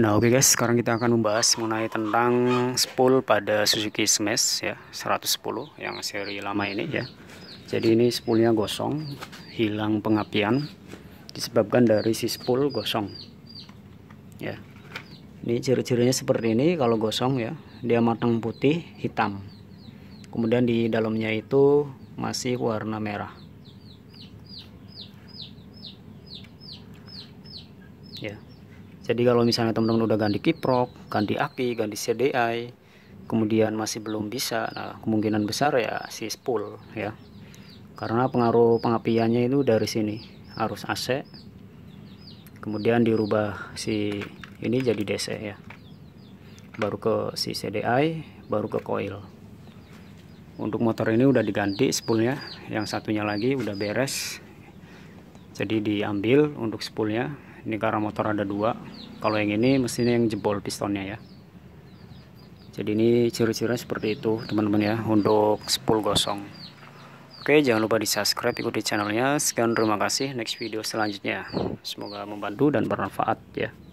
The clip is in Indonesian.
Nah oke okay guys, sekarang kita akan membahas mengenai tentang spool pada Suzuki Smash ya 110 yang seri lama ini ya. Jadi ini spoolnya gosong, hilang pengapian disebabkan dari si spool gosong. Ya. Ini ciri-cirinya seperti ini kalau gosong ya, dia matang putih hitam. Kemudian di dalamnya itu masih warna merah. Ya jadi kalau misalnya teman-teman udah ganti kiprok ganti aki ganti CDI kemudian masih belum bisa nah kemungkinan besar ya si spool ya karena pengaruh pengapiannya itu dari sini arus AC kemudian dirubah si ini jadi DC ya baru ke si CDI baru ke coil untuk motor ini udah diganti spoolnya yang satunya lagi udah beres jadi diambil untuk spoolnya ini karena motor ada dua kalau yang ini mesinnya yang jebol pistonnya ya jadi ini ciri-cirinya seperti itu teman-teman ya untuk spool gosong oke jangan lupa di subscribe ikuti channelnya sekian terima kasih next video selanjutnya semoga membantu dan bermanfaat ya